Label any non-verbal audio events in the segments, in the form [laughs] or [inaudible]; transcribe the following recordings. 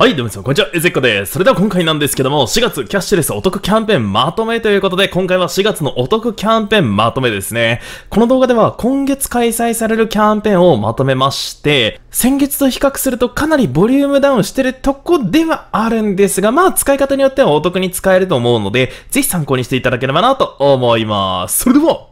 はい、どうも皆さん、こんにちは、えぜっこです。それでは今回なんですけども、4月キャッシュレスお得キャンペーンまとめということで、今回は4月のお得キャンペーンまとめですね。この動画では今月開催されるキャンペーンをまとめまして、先月と比較するとかなりボリュームダウンしてるとこではあるんですが、まあ使い方によってはお得に使えると思うので、ぜひ参考にしていただければなと思います。それでは、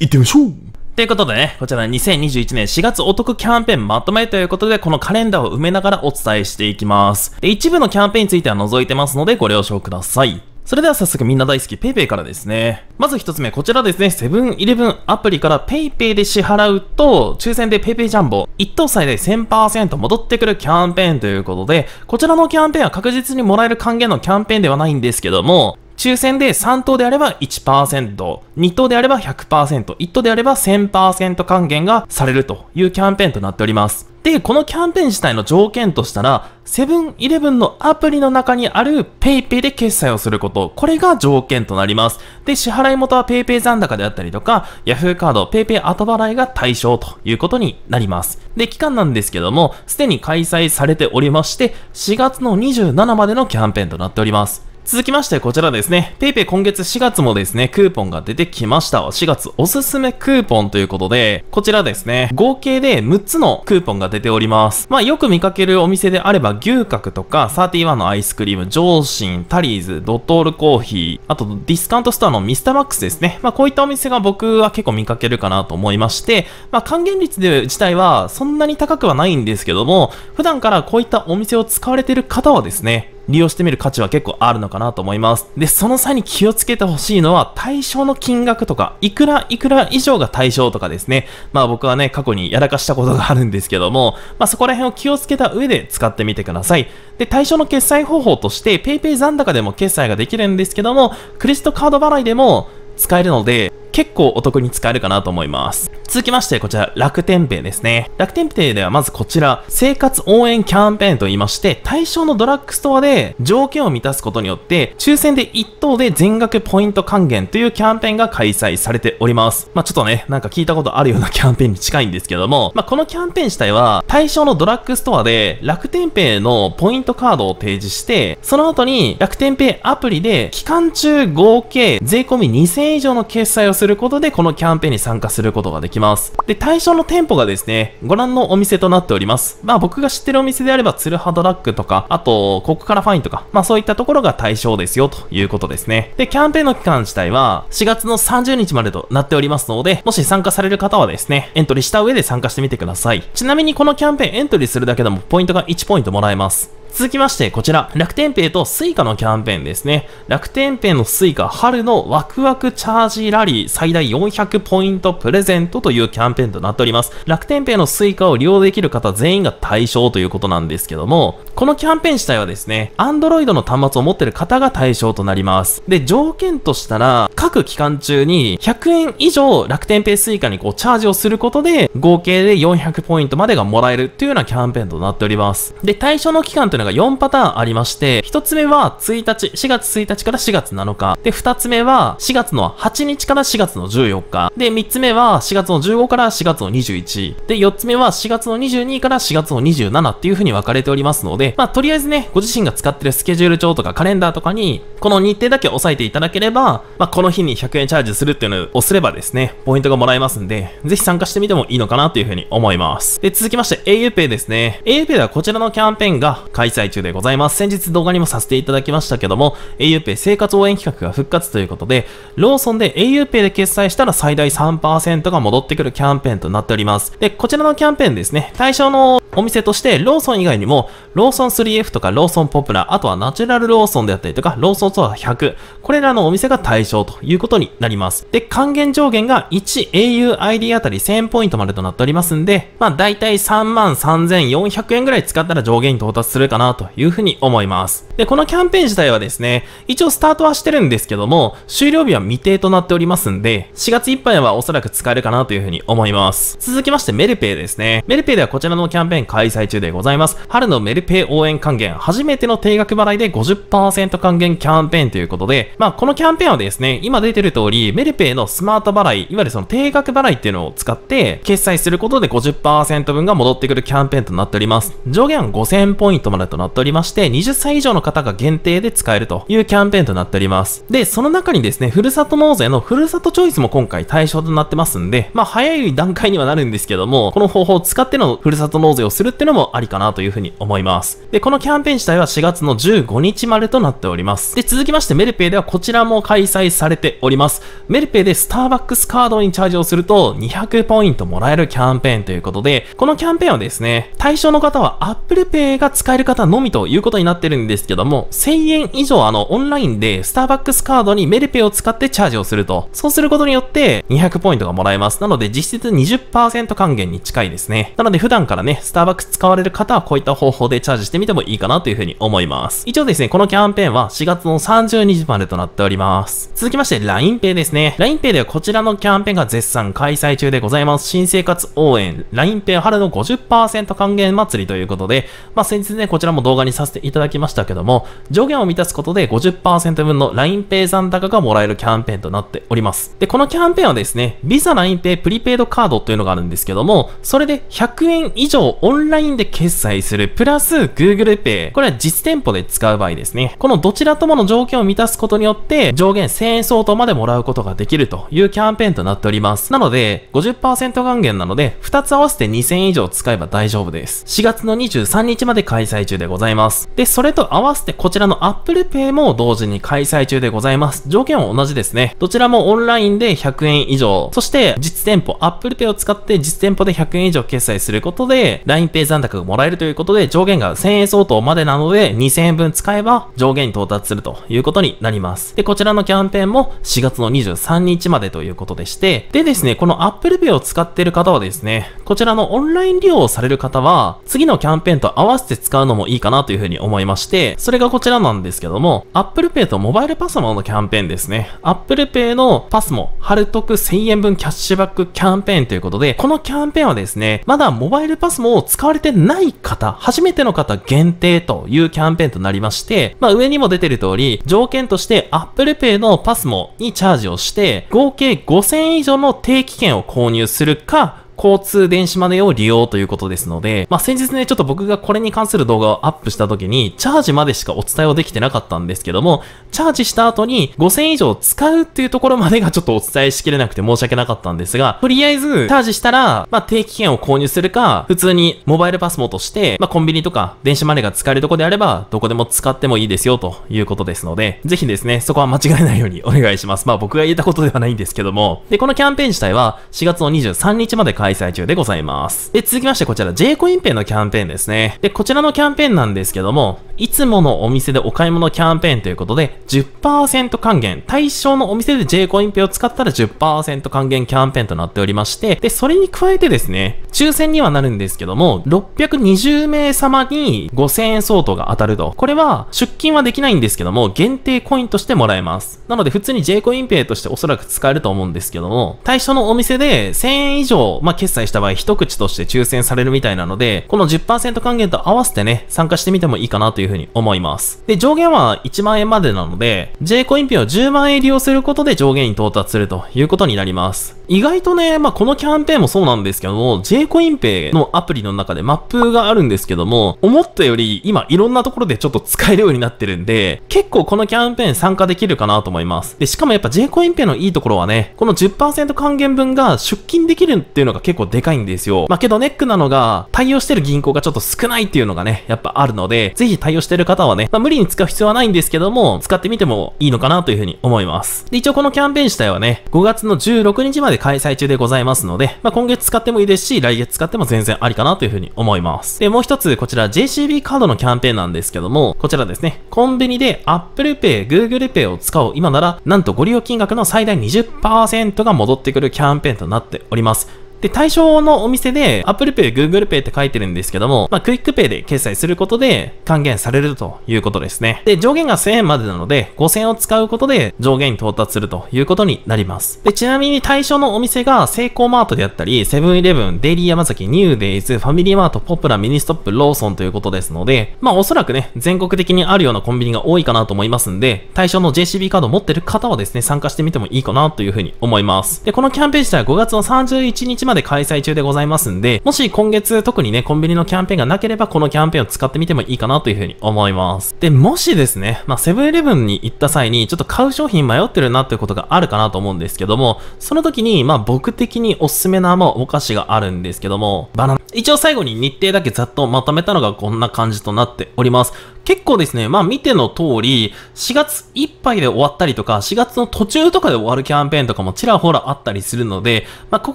行ってみましょうということでね、こちら2021年4月お得キャンペーンまとめということで、このカレンダーを埋めながらお伝えしていきます。で、一部のキャンペーンについては除いてますのでご了承ください。それでは早速みんな大好き PayPay からですね。まず一つ目、こちらですね、セブンイレブンアプリから PayPay で支払うと、抽選で PayPay ジャンボ、1等最で1000%戻ってくるキャンペーンということで、こちらのキャンペーンは確実にもらえる還元のキャンペーンではないんですけども、抽選で3等であれば1%、2等であれば100%、1等であれば1000%還元がされるというキャンペーンとなっております。で、このキャンペーン自体の条件としたら、セブンイレブンのアプリの中にある PayPay で決済をすること、これが条件となります。で、支払い元は PayPay 残高であったりとか、Yahoo カード、PayPay 後払いが対象ということになります。で、期間なんですけども、すでに開催されておりまして、4月の27までのキャンペーンとなっております。続きましてこちらですね、PayPay 今月4月もですね、クーポンが出てきました。4月おすすめクーポンということで、こちらですね、合計で6つのクーポンが出ております。まあよく見かけるお店であれば、牛角とか、31のアイスクリーム、上新、タリーズ、ドトールコーヒー、あとディスカウントストアのミスターマックスですね。まあこういったお店が僕は結構見かけるかなと思いまして、まあ還元率で自体はそんなに高くはないんですけども、普段からこういったお店を使われてる方はですね、利用してみる価値は結構あるのかなと思います。で、その際に気をつけてほしいのは、対象の金額とか、いくらいくら以上が対象とかですね。まあ僕はね、過去にやらかしたことがあるんですけども、まあそこら辺を気をつけた上で使ってみてください。で、対象の決済方法として、PayPay 残高でも決済ができるんですけども、クレジットカード払いでも使えるので、結構お得に使えるかなと思います。続きまして、こちら、楽天ペイですね。楽天ペイではまずこちら、生活応援キャンペーンと言いまして、対象のドラッグストアで条件を満たすことによって、抽選で1等で全額ポイント還元というキャンペーンが開催されております。まあ、ちょっとね、なんか聞いたことあるような [laughs] キャンペーンに近いんですけども、まあ、このキャンペーン自体は、対象のドラッグストアで楽天ペイのポイントカードを提示して、その後に楽天ペイアプリで期間中合計税込み2000以上の決済をするすることで、このキャンペーンに参加することができます。で、対象の店舗がですね、ご覧のお店となっております。まあ僕が知ってるお店であれば、ツルハドラッグとか、あと、ここからファインとか、まあそういったところが対象ですよ、ということですね。で、キャンペーンの期間自体は、4月の30日までとなっておりますので、もし参加される方はですね、エントリーした上で参加してみてください。ちなみにこのキャンペーンエントリーするだけでもポイントが1ポイントもらえます。続きまして、こちら、楽天ペイと suica のキャンペーンですね。楽天ペイの suica 春のワクワクチャージラリー最大400ポイントプレゼントというキャンペーンとなっております。楽天ペイの suica を利用できる方全員が対象ということなんですけども、このキャンペーン自体はですね、Android の端末を持ってる方が対象となります。で、条件としたら、各期間中に100円以上楽天ペイ suica にこうチャージをすることで、合計で400ポイントまでがもらえるというようなキャンペーンとなっております。で、対象の期間というのがが4パターンありまして、1つ目は1日、4月1日から4月7日。で、2つ目は4月の8日から4月の14日。で、3つ目は4月の15から4月の21。で、4つ目は4月の22から4月の27っていう風に分かれておりますので、まあ、とりあえずね、ご自身が使ってるスケジュール帳とかカレンダーとかに、この日程だけ押さえていただければ、まあ、この日に100円チャージするっていうのをすればですね、ポイントがもらえますんで、ぜひ参加してみてもいいのかなという風に思います。で、続きまして auPay ですね。auPay ではこちらのキャンペーンが開催開中でございます。先日動画にもさせていただきましたけども、auPay 生活応援企画が復活ということで、ローソンで auPay で決済したら最大3%が戻ってくるキャンペーンとなっております。で、こちらのキャンペーンですね、対象のお店として、ローソン以外にも、ローソン 3F とかローソンポプラ、あとはナチュラルローソンであったりとか、ローソンツアー100、これらのお店が対象ということになります。で、還元上限が 1auID あたり1000ポイントまでとなっておりますんで、まあ大体3万3400円ぐらい使ったら上限に到達するかかなというふうに思います。で、このキャンペーン自体はですね、一応スタートはしてるんですけども、終了日は未定となっておりますんで、4月いっぱいはおそらく使えるかなというふうに思います。続きましてメルペイですね。メルペイではこちらのキャンペーン開催中でございます。春のメルペイ応援還元、初めての定額払いで50%還元キャンペーンということで、まあこのキャンペーンはですね、今出てる通り、メルペイのスマート払い、いわゆるその定額払いっていうのを使って、決済することで50%分が戻ってくるキャンペーンとなっております。上限5000ポイントまでムとなっておりまして、20歳以上の方が限定で使えるというキャンペーンとなっております。で、その中にですね、ふるさと納税のふるさとチョイスも今回対象となってますんで、まあ早い段階にはなるんですけども、この方法を使ってのふるさと納税をするっていうのもありかなというふうに思います。で、このキャンペーン自体は4月の15日までとなっております。で、続きましてメルペイではこちらも開催されております。メルペイでスターバックスカードにチャージをすると200ポイントもらえるキャンペーンということで、このキャンペーンはですね、対象の方は Apple Pay が使える方方のみということになってるんですけども、1000円以上あの、オンラインでスターバックスカードにメルペを使ってチャージをすると。そうすることによって、200ポイントがもらえます。なので、実質20%還元に近いですね。なので、普段からね、スターバックス使われる方はこういった方法でチャージしてみてもいいかなというふうに思います。以上ですね、このキャンペーンは4月の30日までとなっております。続きまして、LINEPay ですね。LINEPay ではこちらのキャンペーンが絶賛開催中でございます。新生活応援、LINEPay 春の50%還元祭りということで、まあ、先日ね、こちらちらも動画にさせていただきましたけども、上限を満たすことで50%分の LINEPay 残高がもらえるキャンペーンとなっております。で、このキャンペーンはですね、Visa LINEPay プリペイドカードというのがあるんですけども、それで100円以上オンラインで決済する、プラス Google Pay。これは実店舗で使う場合ですね。このどちらともの条件を満たすことによって、上限1000円相当までもらうことができるというキャンペーンとなっております。なので、50%還元なので、2つ合わせて2000円以上使えば大丈夫です。4月の23日まで開催中中でございます。で、それと合わせてこちらの Apple Pay も同時に開催中でございます。条件は同じですね。どちらもオンラインで100円以上、そして実店舗、Apple Pay を使って実店舗で100円以上決済することで、LINEPay 残高がもらえるということで、上限が1000円相当までなので、2000円分使えば上限に到達するということになります。で、こちらのキャンペーンも4月の23日までということでして、でですね、この Apple Pay を使っている方はですね、こちらのオンライン利用をされる方は、次のキャンペーンと合わせて使うのもいいかなというふうに思いまして、それがこちらなんですけども、Apple Pay とモバイルパスモのキャンペーンですね。Apple Pay のパスモ、春得1000円分キャッシュバックキャンペーンということで、このキャンペーンはですね、まだモバイルパスモを使われてない方、初めての方限定というキャンペーンとなりまして、まあ上にも出てる通り、条件として Apple Pay のパスモにチャージをして、合計5000円以上の定期券を購入するか、交通電子マネーを利用ということですので、まあ、先日ね、ちょっと僕がこれに関する動画をアップした時に、チャージまでしかお伝えをできてなかったんですけども、チャージした後に5000以上使うっていうところまでがちょっとお伝えしきれなくて申し訳なかったんですが、とりあえず、チャージしたら、まあ、定期券を購入するか、普通にモバイルパスもとして、まあ、コンビニとか電子マネーが使えるとこであれば、どこでも使ってもいいですよということですので、ぜひですね、そこは間違えないようにお願いします。まあ、僕が言えたことではないんですけども、で、このキャンペーン自体は4月の23日まで開開催中でございます。で、続きましてこちら J コインペイのキャンペーンですね。で、こちらのキャンペーンなんですけども、いつものお店でお買い物キャンペーンということで、10%還元、対象のお店で J コインペイを使ったら10%還元キャンペーンとなっておりまして、で、それに加えてですね、抽選にはなるんですけども、620名様に5000円相当が当たると。これは、出金はできないんですけども、限定コインとしてもらえます。なので、普通に J コインペイとしておそらく使えると思うんですけども、対象のお店で1000円以上、ま決済した場合、一口として抽選されるみたいなので、この10%還元と合わせてね、参加してみてもいいかなというふうに思います。で、上限は1万円までなので、J コインピンを10万円利用することで上限に到達するということになります。意外とね、まあ、このキャンペーンもそうなんですけども、J コインペイのアプリの中でマップがあるんですけども、思ったより今いろんなところでちょっと使えるようになってるんで、結構このキャンペーン参加できるかなと思います。で、しかもやっぱ J コインペイのいいところはね、この10%還元分が出勤できるっていうのが結構でかいんですよ。まあ、けどネックなのが、対応してる銀行がちょっと少ないっていうのがね、やっぱあるので、ぜひ対応してる方はね、まあ、無理に使う必要はないんですけども、使ってみてもいいのかなというふうに思います。で、一応このキャンペーン自体はね、5月の16日まで開催中でございますので、まあ、今月使ってもいいですし、来月使っても全然ありかなというふうに思います。で、もう一つ、こちら JCB カードのキャンペーンなんですけども、こちらですね、コンビニで Apple Pay、Google Pay を使う今なら、なんとご利用金額の最大20%が戻ってくるキャンペーンとなっております。で、対象のお店で Apple Pay、Google Pay って書いてるんですけども、まあ、クイックペイで決済することで還元されるということですね。で、上限が1000円までなので、5000円を使うことで上限に到達するということになります。で、ちなみに対象のお店がセイコーマートであったり、セブンイレブン、デイリー山崎、ニューデイズ、ファミリーマート、ポプラ、ミニストップ、ローソンということですので、まあおそらくね、全国的にあるようなコンビニが多いかなと思いますんで、対象の JCB カード持ってる方はですね、参加してみてもいいかなというふうに思います。で、このキャンペーン自体は5月の31日まで開催中でございますんで、もし今月特にね、コンビニのキャンペーンがなければ、このキャンペーンを使ってみてもいいかなというふうに思います。で、もしですね、まあ、セブンイレブンに行った際に、ちょっと買う商品迷ってるなっていうことがあるかなと思うんですけども、その時に、まあ、僕的におすすめな、まあ、お菓子があるんですけども、バナナ。一応最後に日程だけざっとまとめたのがこんな感じとなっております。結構ですね、まあ見ての通り、4月いっぱいで終わったりとか、4月の途中とかで終わるキャンペーンとかもちらほらあったりするので、まあこ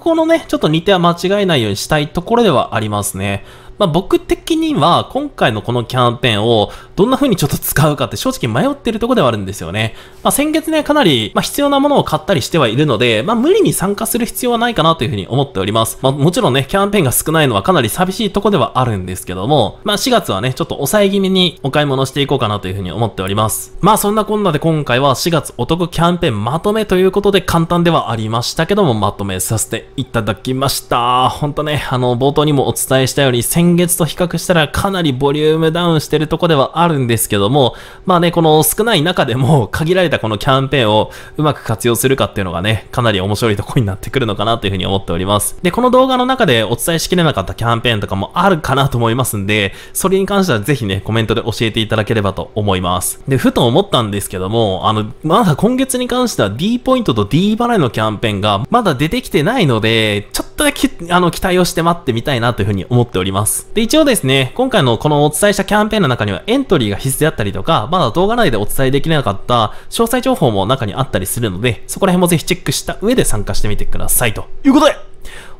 このね、ちょっと似ては間違えないようにしたいところではありますね。まあ、僕的には今回のこのキャンペーンをどんな風にちょっと使うかって正直迷ってるとこではあるんですよね。まあ、先月ね、かなり、まあ、必要なものを買ったりしてはいるので、まあ、無理に参加する必要はないかなという風に思っております。まあ、もちろんね、キャンペーンが少ないのはかなり寂しいとこではあるんですけども、まあ、4月はね、ちょっと抑え気味にお買い物していこうかなという風に思っております。まあ、そんなこんなで今回は4月お得キャンペーンまとめということで簡単ではありましたけども、まとめさせていただきました。ほんとね、あの、冒頭にもお伝えしたように、先月と比較したらかなりボリュームダウンしてるとこではあるんですけども、まあね、この少ない中でも限られたこのキャンペーンをうまく活用するかっていうのがね、かなり面白いとこになってくるのかなというふうに思っております。で、この動画の中でお伝えしきれなかったキャンペーンとかもあるかなと思いますんで、それに関してはぜひね、コメントで教えていただければと思います。で、ふと思ったんですけども、あの、まだ今月に関しては D ポイントと D 払いのキャンペーンがまだ出てきてないので、ちょっとだけ、あの、期待をして待ってみたいなというふうに思っております。。で、一応ですね、今回のこのお伝えしたキャンペーンの中にはエントリーが必須であったりとか、まだ動画内でお伝えできなかった詳細情報も中にあったりするので、そこら辺もぜひチェックした上で参加してみてください。ということで、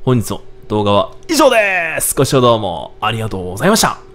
本日の動画は以上ですご視聴どうもありがとうございました。